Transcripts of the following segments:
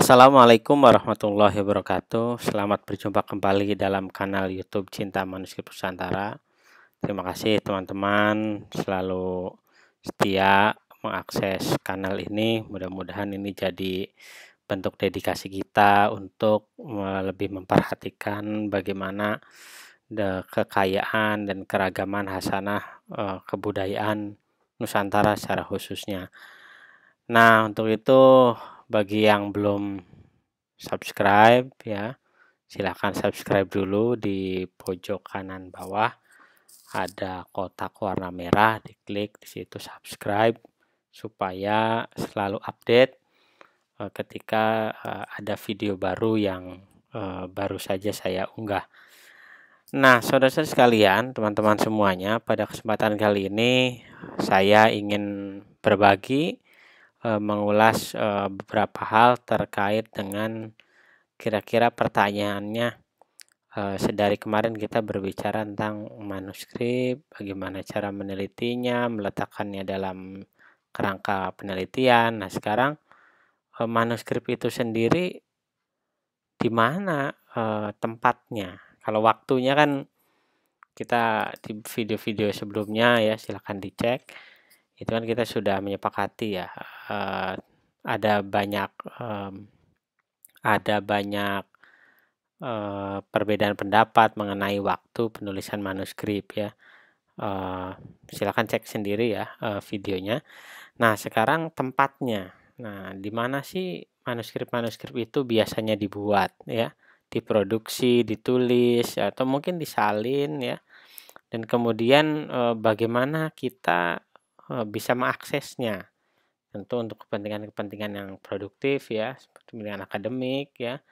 Assalamualaikum warahmatullahi wabarakatuh. Selamat berjumpa kembali dalam kanal YouTube Cinta Manuskrip Nusantara. Terima kasih teman-teman selalu setia mengakses kanal ini. Mudah-mudahan ini jadi bentuk dedikasi kita untuk lebih memperhatikan bagaimana kekayaan dan keragaman hasanah e, kebudayaan Nusantara secara khususnya. Nah, untuk itu bagi yang belum subscribe ya silahkan subscribe dulu di pojok kanan bawah ada kotak warna merah diklik di situ subscribe supaya selalu update eh, ketika eh, ada video baru yang eh, baru saja saya unggah Nah, saudara-saudara sekalian, teman-teman semuanya, pada kesempatan kali ini saya ingin berbagi Eh, mengulas eh, beberapa hal terkait dengan kira-kira pertanyaannya eh, sedari kemarin kita berbicara tentang manuskrip, bagaimana cara menelitinya, meletakkannya dalam kerangka penelitian. Nah, sekarang manuskrip itu sendiri di mana tempatnya? Kalau waktunya kan kita di video-video sebelumnya ya silahkan dicek itu kan kita sudah menyepakati ya uh, ada banyak um, ada banyak uh, perbedaan pendapat mengenai waktu penulisan manuskrip ya uh, silakan cek sendiri ya uh, videonya nah sekarang tempatnya nah di mana sih manuskrip-manuskrip itu biasanya dibuat ya diproduksi ditulis atau mungkin disalin ya dan kemudian bagaimana kita Eh, bisa mengaksesnya tentu untuk kepentingan-kepentingan yang produktif ya seperti pemilihan akademik ya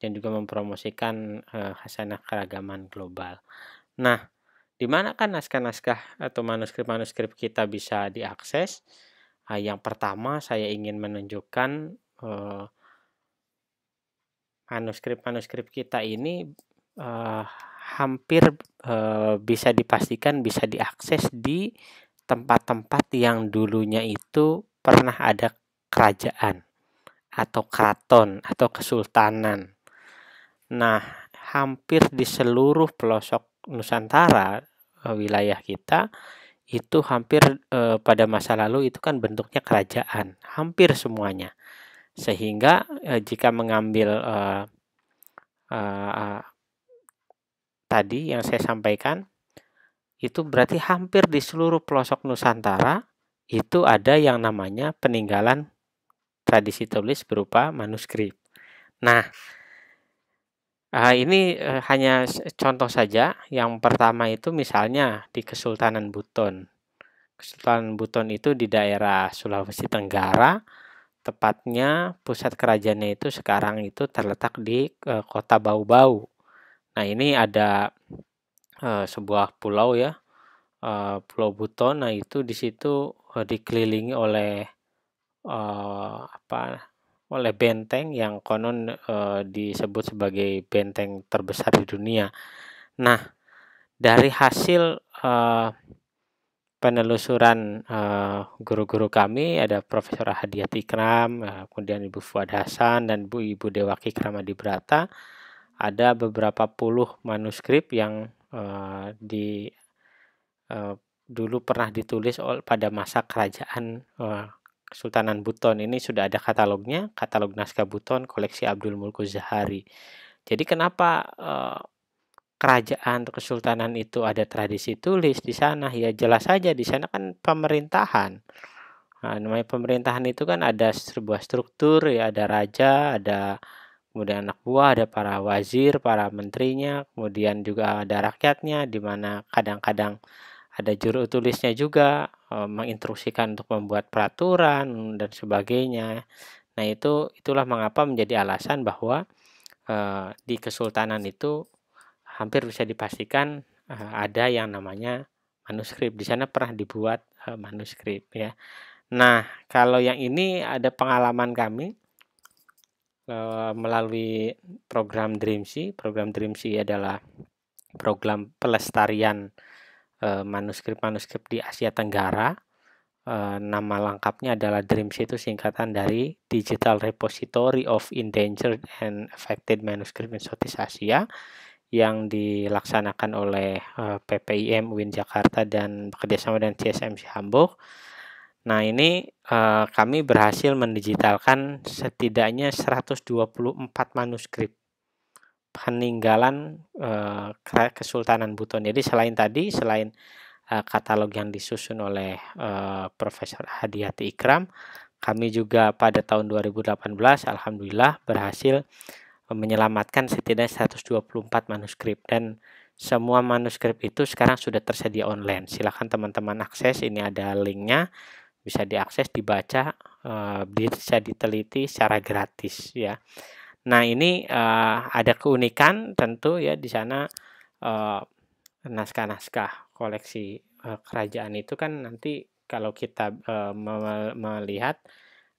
dan juga mempromosikan uh, eh, hasanah keragaman global. Nah, di mana kan naskah-naskah atau manuskrip-manuskrip kita bisa diakses? Uh, yang pertama saya ingin menunjukkan manuskrip-manuskrip kita ini uh, hampir uh, bisa dipastikan bisa diakses di tempat-tempat yang dulunya itu pernah ada kerajaan atau keraton atau kesultanan. Nah, hampir di seluruh pelosok Nusantara e, wilayah kita itu hampir eh, pada masa lalu itu kan bentuknya kerajaan, hampir semuanya. Sehingga eh, jika mengambil eh, tadi yang saya sampaikan itu berarti hampir di seluruh pelosok Nusantara itu ada yang namanya peninggalan tradisi tulis berupa manuskrip. Nah, eh, ini eh, hanya contoh saja. Yang pertama itu misalnya di Kesultanan Buton. Kesultanan Buton itu di daerah Sulawesi Tenggara, tepatnya pusat kerajaannya itu sekarang itu terletak di eh, kota Bau-Bau. Nah, ini ada uh, sebuah pulau ya uh, Pulau Buton. Nah itu di situ uh, dikelilingi oleh uh, apa oleh benteng yang konon uh, disebut sebagai benteng terbesar di dunia. Nah dari hasil uh, penelusuran guru-guru uh, kami ada Profesor Hadiat Ikram, uh, kemudian Ibu Fuad Hasan dan ibu Ibu Dewaki brata ada beberapa puluh manuskrip yang Eh, di eh, dulu pernah ditulis pada masa kerajaan uh, eh, Kesultanan Buton ini sudah ada katalognya, katalog naskah Buton koleksi Abdul Mulku Zahari. Jadi kenapa kerajaan atau kesultanan itu ada tradisi tulis di sana? Ya jelas saja di sana kan pemerintahan. Nah, namanya pemerintahan itu kan ada sebuah struktur, ya ada raja, ada kemudian anak buah, ada para wazir, para menterinya, kemudian juga ada rakyatnya, di mana kadang-kadang ada juru tulisnya juga e, menginstruksikan untuk membuat peraturan dan sebagainya. Nah itu itulah mengapa menjadi alasan bahwa e, di kesultanan itu hampir bisa dipastikan e, ada yang namanya manuskrip. Di sana pernah dibuat e, manuskrip ya. Nah kalau yang ini ada pengalaman kami Eh, melalui program Dreamsy. Program Dreamsy adalah program pelestarian eh, manuskrip-manuskrip di Asia Tenggara. Eh, nama lengkapnya adalah Dreamsy itu singkatan dari Digital Repository of Endangered and Affected Manuscript in Southeast Asia yang dilaksanakan oleh PPIM UIN Jakarta dan bekerjasama dengan CSMC Hamburg. Nah, ini eh, kami berhasil mendigitalkan setidaknya 124 manuskrip peninggalan eh, Kesultanan Buton. Jadi selain tadi, selain eh, katalog yang disusun oleh eh, Profesor Hadiati Ikram, kami juga pada tahun 2018 alhamdulillah berhasil menyelamatkan setidaknya 124 manuskrip dan semua manuskrip itu sekarang sudah tersedia online. Silahkan teman-teman akses, ini ada linknya bisa diakses, dibaca, uh, bisa diteliti secara gratis ya. Nah ini uh, ada keunikan tentu ya di sana eh, naskah-naskah koleksi kerajaan itu kan nanti kalau kita melihat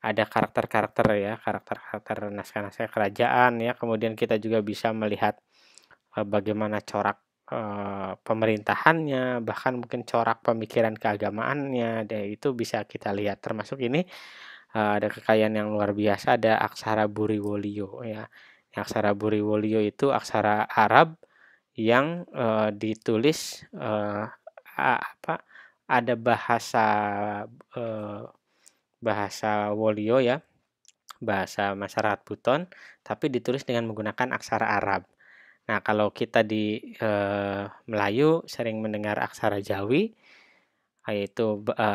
ada karakter-karakter ya karakter-karakter naskah-naskah kerajaan ya kemudian kita juga bisa melihat bagaimana corak e, pemerintahannya, bahkan mungkin corak pemikiran keagamaannya, deh itu bisa kita lihat. Termasuk ini e, ada kekayaan yang luar biasa, ada aksara Buriwolio ya. Aksara Buriwolio itu aksara Arab yang e, ditulis a, apa? Ada bahasa e, bahasa Wolio ya, bahasa masyarakat Buton, tapi ditulis dengan menggunakan aksara Arab. Nah, kalau kita di e, Melayu sering mendengar aksara Jawi, yaitu e,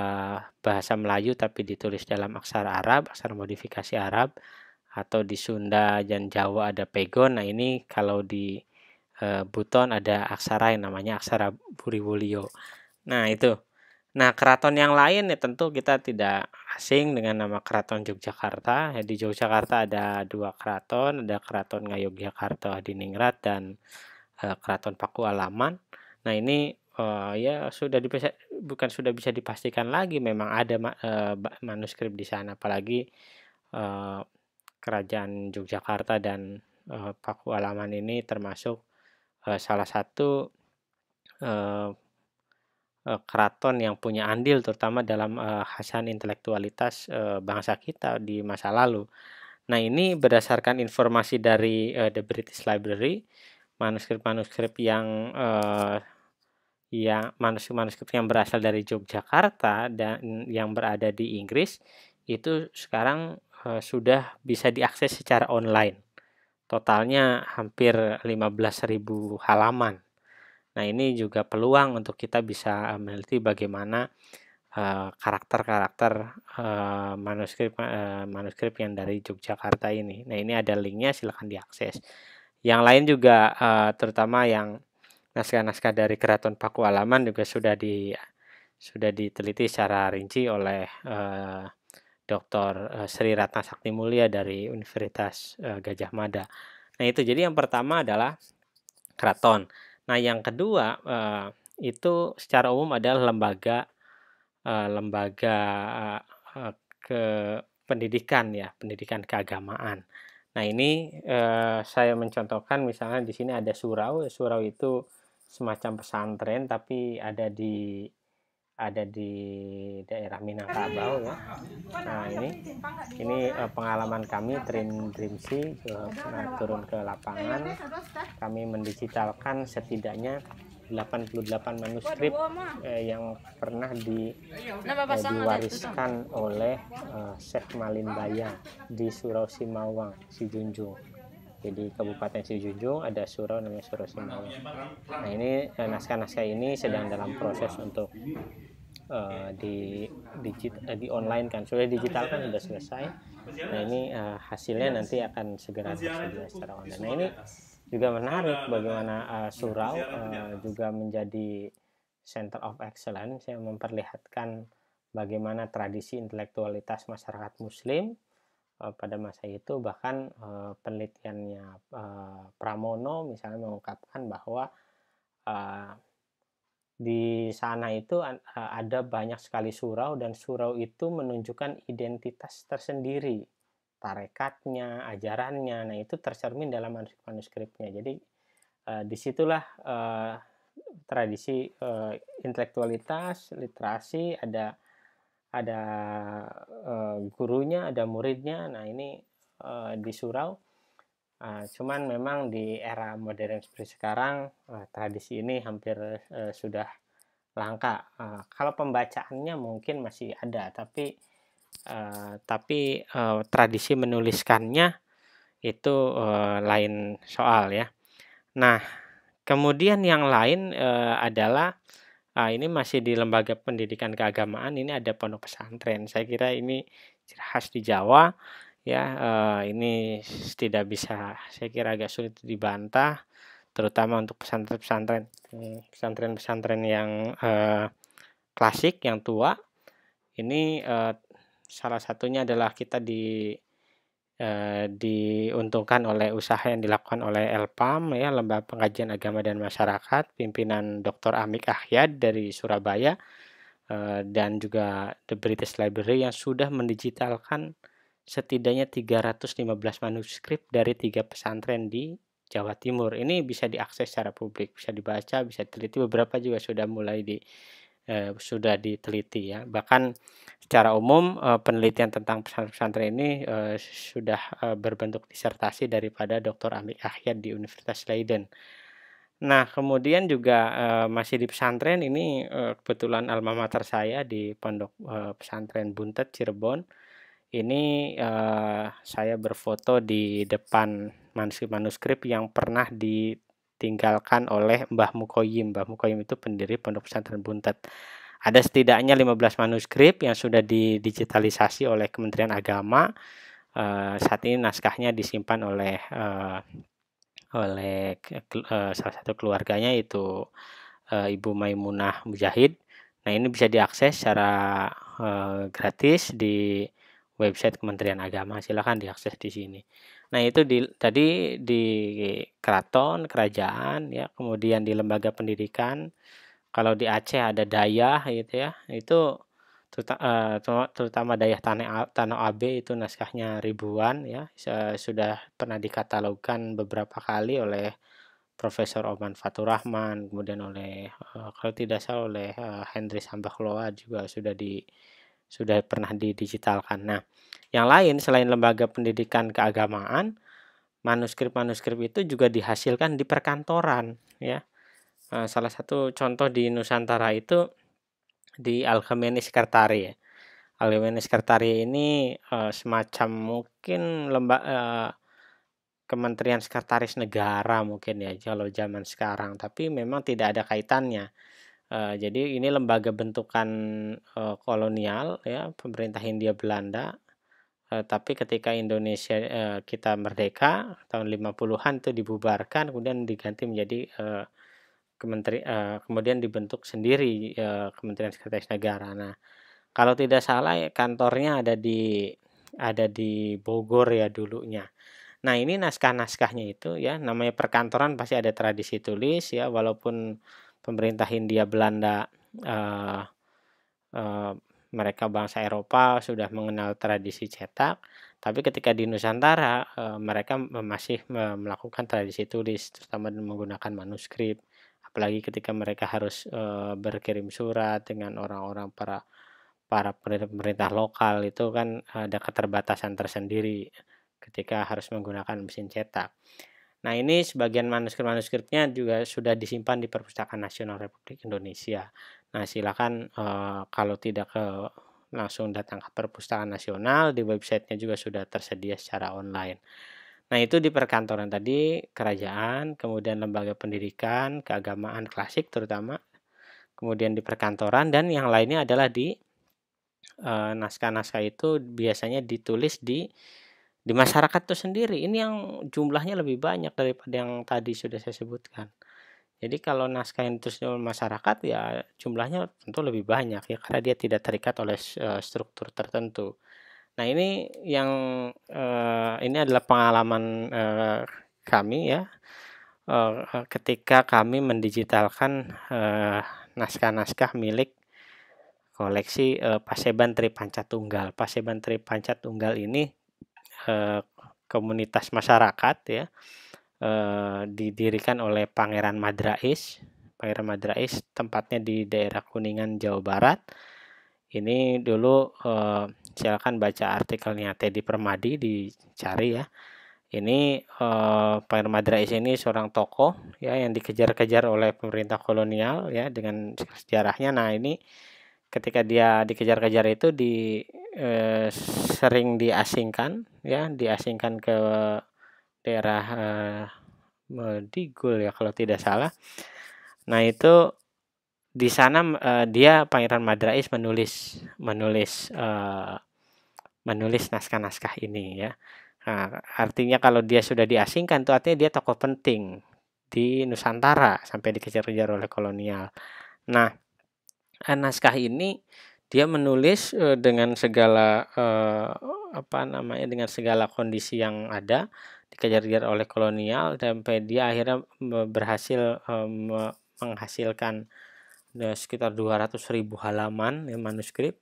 bahasa Melayu tapi ditulis dalam aksara Arab, aksara modifikasi Arab, atau di Sunda dan Jawa ada pegon. Nah, ini kalau di e, Buton ada aksara yang namanya aksara Buriwulio. Nah, itu Nah, keraton yang lain ya tentu kita tidak asing dengan nama Keraton Yogyakarta. Ya, di Yogyakarta ada dua keraton, ada Keraton Ngayogyakarta di Ningrat dan uh, Keraton Paku Alaman. Nah, ini uh, ya sudah dipisah, bukan sudah bisa dipastikan lagi memang ada uh, manuskrip di sana apalagi uh, kerajaan Yogyakarta dan uh, Paku Alaman ini termasuk uh, salah satu uh, Eh, keraton yang punya andil terutama dalam uh, eh, hasan intelektualitas uh, bangsa kita di masa lalu. Nah, ini berdasarkan informasi dari uh, The British Library, manuskrip-manuskrip yang uh, ya manuskrip-manuskrip yang berasal dari Yogyakarta dan yang berada di Inggris itu sekarang uh, sudah bisa diakses secara online. Totalnya hampir 15.000 halaman Nah, ini juga peluang untuk kita bisa eh, meneliti bagaimana eh, karakter-karakter eh, manuskrip manuskrip yang dari Yogyakarta ini. Nah, ini ada linknya, silahkan diakses. Yang lain juga, terutama yang naskah-naskah dari Keraton Pakualaman juga sudah di sudah diteliti secara rinci oleh uh, Dr. Sri Ratna Sakti Mulia dari Universitas Gajah Mada. Nah, itu jadi yang pertama adalah keraton. Nah, yang kedua uh, itu secara umum adalah lembaga uh, lembaga uh, ke pendidikan ya, pendidikan keagamaan. Nah, ini uh, saya mencontohkan misalnya di sini ada surau, surau itu semacam pesantren tapi ada di ada di daerah Minangkabau ya. Nah ini ini pengalaman kami Dream Dreamsi uh, turun ke lapangan. Kami mendigitalkan setidaknya 88 manuskrip eh, yang pernah di, eh, diwariskan oleh eh, Malin Malimbayang di Surau Simawang, Junjung. Jadi Kabupaten Sijunjung ada surau namanya Surau Simawang. Nah ini naskah-naskah ini sedang dalam proses untuk uh, di digit uh, di online kan sudah digital kan sudah selesai nah ini uh, hasilnya nanti akan segera tersedia secara online nah ini juga menarik bagaimana uh, surau uh, juga menjadi center of excellence yang memperlihatkan bagaimana tradisi intelektualitas masyarakat muslim pada masa itu bahkan uh, penelitiannya uh, Pramono misalnya mengungkapkan bahwa di sana itu e, ada banyak sekali surau dan surau itu menunjukkan identitas tersendiri tarekatnya ajarannya nah itu tercermin dalam manuskrip manuskripnya jadi uh, disitulah uh, tradisi uh, intelektualitas literasi ada ada uh, gurunya ada muridnya nah ini uh, di surau Ah, cuman memang di era modern seperti sekarang uh, tradisi ini hampir uh, sudah langka. Uh, kalau pembacaannya mungkin masih ada, tapi uh, tapi uh, tradisi menuliskannya itu uh, lain soal ya. Nah, kemudian yang lain uh, adalah uh, ini masih di lembaga pendidikan keagamaan. Ini ada pondok pesantren. Saya kira ini khas di Jawa ya uh, ini tidak bisa saya kira agak sulit dibantah terutama untuk pesantren-pesantren hmm, pesantren-pesantren yang uh, klasik yang tua ini uh, salah satunya adalah kita di uh, diuntungkan oleh usaha yang dilakukan oleh LPAM ya Lembaga Pengajian Agama dan Masyarakat pimpinan Dr. Amik Ahyad dari Surabaya uh, dan juga The British Library yang sudah mendigitalkan setidaknya 315 manuskrip dari tiga pesantren di Jawa Timur. Ini bisa diakses secara publik, bisa dibaca, bisa diteliti. Beberapa juga sudah mulai di eh, sudah diteliti ya. Bahkan secara umum eh, penelitian tentang pesantren-pesantren ini eh, sudah eh, berbentuk disertasi daripada Dr. Ami Ahyad di Universitas Leiden. Nah, kemudian juga eh, masih di pesantren ini eh, kebetulan almamater saya di Pondok eh, Pesantren Buntet Cirebon ini uh, saya berfoto di depan manuskrip-manuskrip yang pernah ditinggalkan oleh Mbah Mukoyim. Mbah Mukoyim itu pendiri Pondok Pesantren Buntet. Ada setidaknya 15 manuskrip yang sudah didigitalisasi oleh Kementerian Agama. Uh, saat ini naskahnya disimpan oleh uh, oleh uh, salah satu keluarganya itu uh, Ibu Maimunah Mujahid. Nah, ini bisa diakses secara uh, gratis di website Kementerian Agama. Silahkan diakses di sini. Nah itu di, tadi di keraton, kerajaan, ya kemudian di lembaga pendidikan. Kalau di Aceh ada dayah gitu ya, itu eh, terutama dayah tanah tanah AB itu naskahnya ribuan ya sudah pernah dikatalogkan beberapa kali oleh Profesor Oman Fatur Rahman, kemudian oleh eh, kalau tidak salah oleh eh, Hendris Sambakloa juga sudah di sudah pernah didigitalkan. Nah, yang lain selain lembaga pendidikan keagamaan, manuskrip-manuskrip itu juga dihasilkan di perkantoran, ya. Eh, salah satu contoh di Nusantara itu di Alkemeni Kertari. Ya. Alkemenis Kertari ini eh, semacam mungkin lembaga eh, Kementerian Sekretaris Negara mungkin ya kalau zaman sekarang, tapi memang tidak ada kaitannya Uh, jadi ini lembaga bentukan uh, kolonial ya pemerintah Hindia Belanda. Uh, tapi ketika Indonesia uh, kita merdeka tahun 50-an itu dibubarkan kemudian diganti menjadi uh, kementeri uh, kemudian dibentuk sendiri uh, Kementerian Sekretaris Negara. Nah, kalau tidak salah ya, kantornya ada di ada di Bogor ya dulunya. Nah ini naskah-naskahnya itu ya namanya perkantoran pasti ada tradisi tulis ya walaupun pemerintah Hindia Belanda uh, uh, mereka bangsa Eropa sudah mengenal tradisi cetak, tapi ketika di Nusantara uh, mereka masih melakukan tradisi tulis, terutama menggunakan manuskrip. Apalagi ketika mereka harus uh, berkirim surat dengan orang-orang para para pemerintah lokal itu kan ada keterbatasan tersendiri ketika harus menggunakan mesin cetak. Nah ini sebagian manuskrip-manuskripnya juga sudah disimpan di Perpustakaan Nasional Republik Indonesia. Nah silakan e, kalau tidak ke langsung datang ke Perpustakaan Nasional di websitenya juga sudah tersedia secara online. Nah itu di perkantoran tadi kerajaan, kemudian lembaga pendidikan, keagamaan klasik terutama, kemudian di perkantoran dan yang lainnya adalah di eh, naskah-naskah e, naskah -naskah itu biasanya ditulis di di masyarakat itu sendiri ini yang jumlahnya lebih banyak daripada yang tadi sudah saya sebutkan. Jadi kalau naskah yang ditulis masyarakat ya jumlahnya tentu lebih banyak ya karena dia tidak terikat oleh eh, struktur tertentu. Nah ini yang uh, ini adalah pengalaman uh, kami ya uh, ketika kami mendigitalkan naskah-naskah uh, milik koleksi uh, Paseban Tri Pancatunggal. Paseban Tri Pancatunggal ini Eh, komunitas masyarakat ya eh, didirikan oleh Pangeran Madrais. Pangeran Madrais tempatnya di daerah Kuningan Jawa Barat. Ini dulu eh, silakan baca artikelnya Teddy Permadi dicari ya. Ini Pangeran Madrais ini seorang tokoh ya yang dikejar-kejar oleh pemerintah kolonial ya dengan sejarahnya. Nah ini ketika dia dikejar-kejar itu di eh, sering diasingkan ya diasingkan ke daerah eh, Medigul ya kalau tidak salah nah itu di sana eh, dia Pangeran Madrais menulis menulis eh, menulis naskah-naskah ini ya nah, artinya kalau dia sudah diasingkan itu artinya dia tokoh penting di Nusantara sampai dikejar-kejar oleh kolonial nah menggunakan naskah ini dia menulis uh, dengan segala uh, apa namanya dengan segala kondisi yang ada dikejar-kejar oleh kolonial sampai dia akhirnya berhasil um, menghasilkan uh, sekitar 200 ribu halaman ya, manuskrip.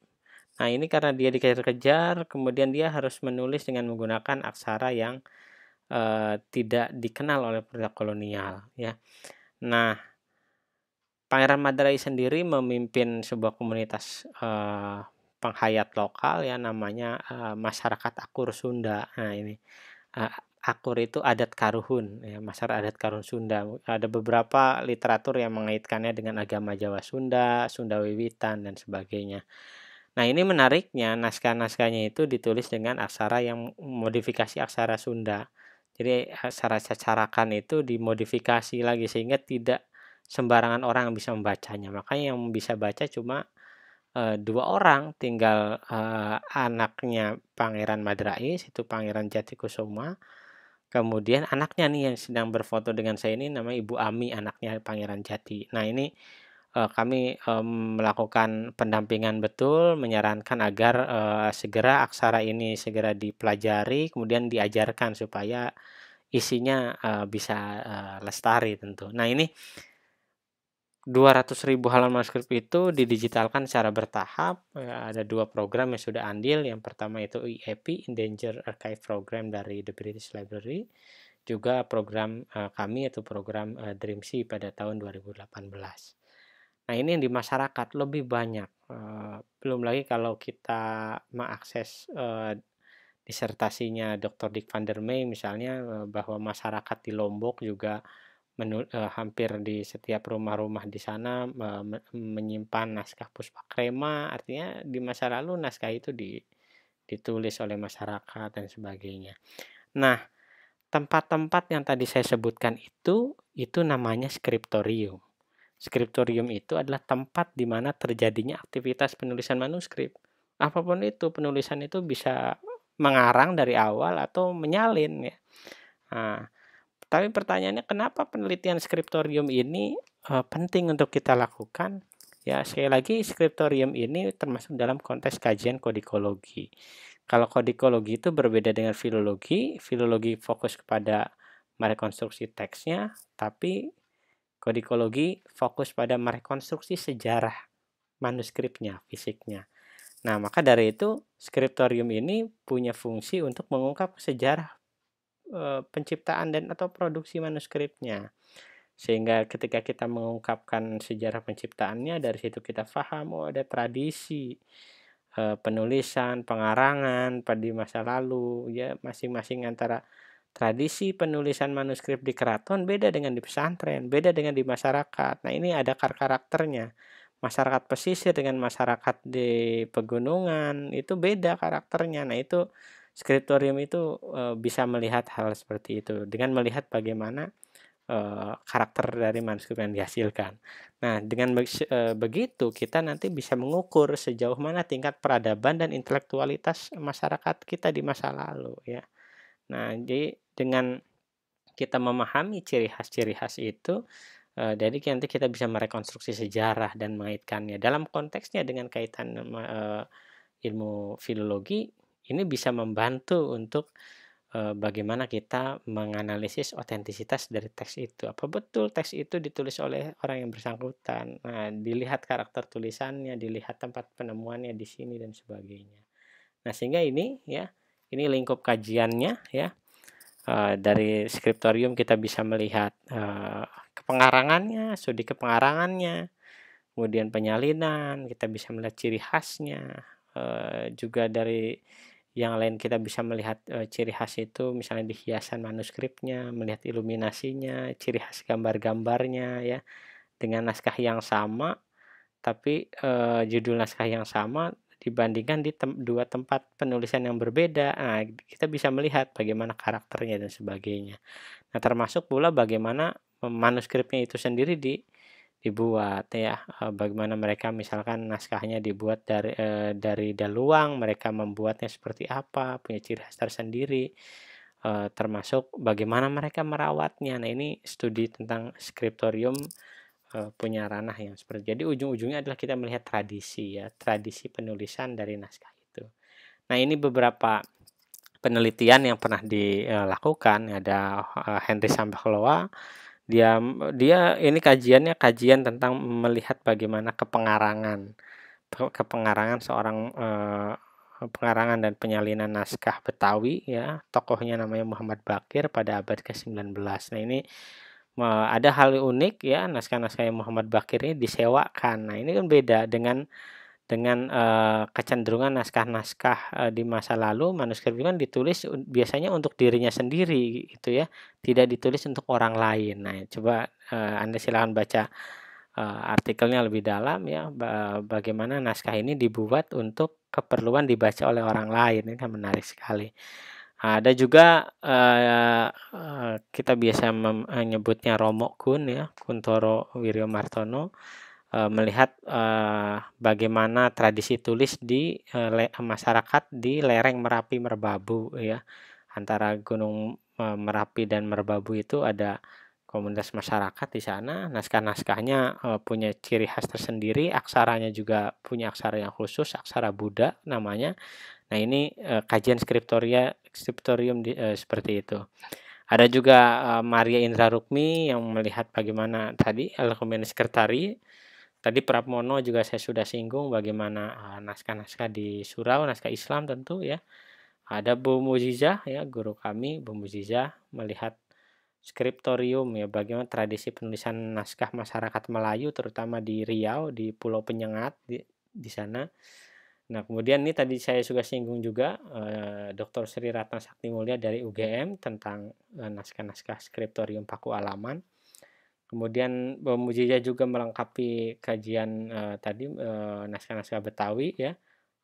Nah ini karena dia dikejar-kejar, kemudian dia harus menulis dengan menggunakan aksara yang uh, tidak dikenal oleh perda kolonial. Ya, nah Pangeran Madrai sendiri memimpin sebuah komunitas uh, penghayat lokal ya namanya uh, masyarakat Akur Sunda. Nah ini uh, Akur itu adat karuhun ya masyarakat adat karuhun Sunda. Ada beberapa literatur yang mengaitkannya dengan agama Jawa Sunda, Sunda Wiwitan dan sebagainya. Nah ini menariknya naskah-naskahnya itu ditulis dengan aksara yang modifikasi aksara Sunda. Jadi aksara cacarakan itu dimodifikasi lagi sehingga tidak sembarangan orang bisa membacanya. Makanya yang bisa baca cuma e, dua orang, tinggal e, anaknya Pangeran Madrais itu Pangeran Jatikusuma. Kemudian anaknya nih yang sedang berfoto dengan saya ini namanya Ibu Ami, anaknya Pangeran Jati. Nah, ini e, kami e, melakukan pendampingan betul, menyarankan agar e, segera aksara ini segera dipelajari, kemudian diajarkan supaya isinya uh, bisa uh, lestari tentu. Nah ini 200 ribu halaman skrip itu didigitalkan secara bertahap. Ya, ada dua program yang sudah andil. Yang pertama itu EAP, Endangered Archive Program dari The British Library. Juga program uh, kami yaitu program uh, pada tahun 2018. Nah ini yang di masyarakat lebih banyak. Uh, belum lagi kalau kita mengakses uh, disertasinya Dr. Dick van der Mey misalnya uh, bahwa masyarakat di Lombok juga menur, uh, hampir di setiap rumah-rumah di sana uh, menyimpan naskah puspa puspakrema artinya di masa lalu naskah itu di, ditulis oleh masyarakat dan sebagainya. Nah, tempat-tempat yang tadi saya sebutkan itu itu namanya skriptorium. Skriptorium itu adalah tempat di mana terjadinya aktivitas penulisan manuskrip. Apapun itu, penulisan itu bisa mengarang dari awal atau menyalin ya. Nah, tapi pertanyaannya kenapa penelitian skriptorium ini uh, penting untuk kita lakukan? Ya, sekali lagi skriptorium ini termasuk dalam konteks kajian kodikologi. Kalau kodikologi itu berbeda dengan filologi, filologi fokus kepada merekonstruksi teksnya, tapi kodikologi fokus pada merekonstruksi sejarah manuskripnya, fisiknya. Nah, maka dari itu skriptorium ini punya fungsi untuk mengungkap sejarah Eh, penciptaan dan atau produksi manuskripnya. Sehingga ketika kita mengungkapkan sejarah penciptaannya dari situ kita faham oh ada tradisi eh, penulisan, pengarangan pada masa lalu ya masing-masing antara tradisi penulisan manuskrip di keraton beda dengan di pesantren, beda dengan di masyarakat. Nah, ini ada karakternya. Masyarakat pesisir dengan masyarakat di pegunungan itu beda karakternya. Nah, itu skriptorium itu e, bisa melihat hal seperti itu dengan melihat bagaimana e, karakter dari manuskrip yang dihasilkan. Nah, dengan be e, begitu kita nanti bisa mengukur sejauh mana tingkat peradaban dan intelektualitas masyarakat kita di masa lalu ya. Nah, jadi dengan kita memahami ciri khas-ciri khas itu jadi nanti kita bisa merekonstruksi sejarah dan mengaitkannya dalam konteksnya dengan kaitan ilmu filologi ini bisa membantu untuk e, bagaimana kita menganalisis otentisitas dari teks itu. Apa betul teks itu ditulis oleh orang yang bersangkutan? Nah, dilihat karakter tulisannya, dilihat tempat penemuannya di sini dan sebagainya. Nah, sehingga ini ya, ini lingkup kajiannya ya. Uh, dari skriptorium kita bisa melihat uh, kepengarangannya, studi kepengarangannya, kemudian penyalinan, kita bisa melihat ciri khasnya, Uh, juga dari yang lain kita bisa melihat e, ciri khas itu misalnya di hiasan manuskripnya, melihat iluminasinya, ciri khas gambar-gambarnya ya. Dengan naskah yang sama tapi e, judul naskah yang sama dibandingkan di tem dua tempat penulisan yang berbeda. Nah, kita bisa melihat bagaimana karakternya dan sebagainya. Nah, termasuk pula bagaimana e, manuskripnya itu sendiri di dibuat ya eh, bagaimana mereka misalkan naskahnya dibuat dari eh, dari daluang mereka membuatnya seperti apa punya ciri khas tersendiri eh, termasuk bagaimana mereka merawatnya nah ini studi tentang skriptorium eh, punya ranah yang seperti jadi ujung-ujungnya adalah kita melihat tradisi ya tradisi penulisan dari naskah itu nah ini beberapa penelitian yang pernah dilakukan eh, ada eh, Henry Sambakloa dia dia ini kajiannya kajian tentang melihat bagaimana kepengarangan kepengarangan seorang eh, pengarangan dan penyalinan naskah Betawi ya tokohnya namanya Muhammad Bakir pada abad ke-19 nah ini ada hal unik ya naskah-naskah Muhammad Bakir ini disewakan nah ini kan beda dengan dengan eh, kecenderungan naskah-naskah eh, di masa lalu manuskrip itu kan ditulis biasanya untuk dirinya sendiri itu ya tidak ditulis untuk orang lain nah coba eh, anda silahkan baca eh, artikelnya lebih dalam ya bagaimana naskah ini dibuat untuk keperluan dibaca oleh orang lain ini kan menarik sekali ada juga eh, kita biasa menyebutnya Romo Kun ya Kuntoro Wiryo Martono Eh, melihat uh, bagaimana tradisi tulis di uh, masyarakat di lereng Merapi Merbabu ya. Antara Gunung uh, Merapi dan Merbabu itu ada komunitas masyarakat di sana. Naskah-naskahnya uh, punya ciri khas tersendiri, aksaranya juga punya aksara yang khusus, aksara Buddha namanya. Nah, ini uh, kajian skriptoria skriptorium di, uh, seperti itu. Ada juga uh, Maria Indra Rukmi yang melihat bagaimana tadi al Kertari Sekretari Tadi Pramono juga saya sudah singgung bagaimana ah, naskah-naskah di surau, naskah Islam tentu ya. Ada Bu Muzizah ya, guru kami Bu Muzizah melihat skriptorium ya bagaimana tradisi penulisan naskah masyarakat Melayu terutama di Riau di Pulau Penyengat di, di sana. Nah kemudian ini tadi saya juga singgung juga eh, Dr. Sri Ratna Sakti Mulia dari UGM tentang eh, naskah-naskah eh, skriptorium Paku Alaman. Kemudian Mujija juga melengkapi kajian uh, tadi eh, naskah-naskah Betawi ya,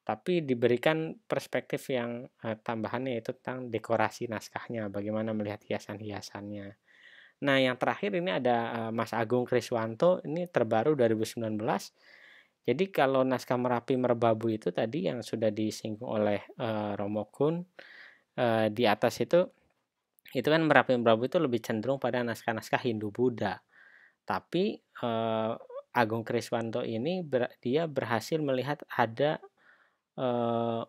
tapi diberikan perspektif yang uh, eh, tambahannya yaitu tentang dekorasi naskahnya, bagaimana melihat hiasan-hiasannya. Nah, yang terakhir ini ada uh, Mas Agung Kriswanto, ini terbaru 2019. Jadi kalau naskah Merapi Merbabu itu tadi yang sudah disinggung oleh uh, Romo Kun uh, di atas itu itu kan Merapi Merbabu itu lebih cenderung pada naskah-naskah Hindu Buddha tapi eh, Agung Kriswanto ini ber, dia berhasil melihat ada eh,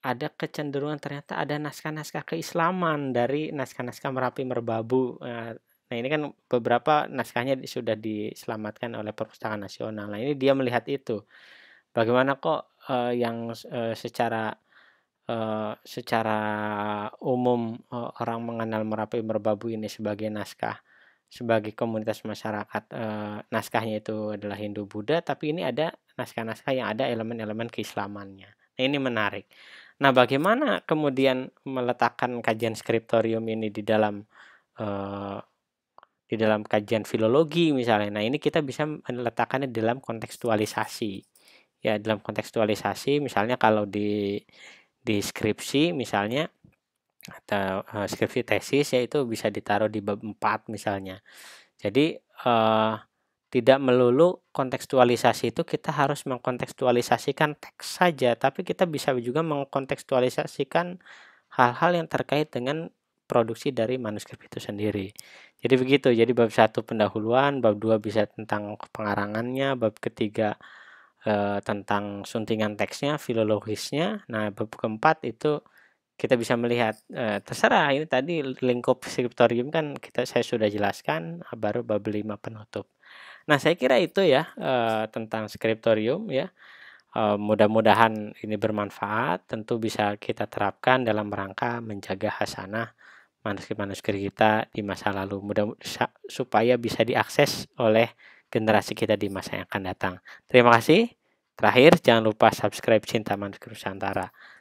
ada kecenderungan ternyata ada naskah-naskah keislaman dari naskah-naskah Merapi Merbabu. Eh, nah, ini kan beberapa naskahnya sudah diselamatkan oleh Perpustakaan Nasional. Nah, ini dia melihat itu. Bagaimana kok eh, yang eh, secara Uh, secara umum uh, orang mengenal Merapi Merbabu ini sebagai naskah sebagai komunitas masyarakat eh, naskahnya itu adalah Hindu Buddha tapi ini ada naskah-naskah yang ada elemen-elemen keislamannya. Nah, ini menarik. Nah, bagaimana kemudian meletakkan kajian skriptorium ini di dalam eh, di dalam kajian filologi misalnya. Nah, ini kita bisa meletakkannya dalam kontekstualisasi. Ya, dalam kontekstualisasi misalnya kalau di deskripsi misalnya atau uh, skripsi tesis ya itu bisa ditaruh di bab 4 misalnya. Jadi uh, tidak melulu kontekstualisasi itu kita harus mengkontekstualisasikan teks saja, tapi kita bisa juga mengkontekstualisasikan hal-hal yang terkait dengan produksi dari manuskrip itu sendiri. Jadi begitu. Jadi bab satu pendahuluan, bab dua bisa tentang pengarangannya, bab ketiga eh, tentang suntingan teksnya, filologisnya. Nah, bab keempat itu kita bisa melihat eh, terserah ini tadi lingkup scriptorium kan kita saya sudah jelaskan baru bab 5 penutup. Nah, saya kira itu ya eh, tentang scriptorium ya. Eh, mudah-mudahan ini bermanfaat, tentu bisa kita terapkan dalam rangka menjaga hasanah manuskrip-manuskrip kita di masa lalu mudah supaya bisa diakses oleh generasi kita di masa yang akan datang. Terima kasih. Terakhir, jangan lupa subscribe Cinta Manuskrip Nusantara.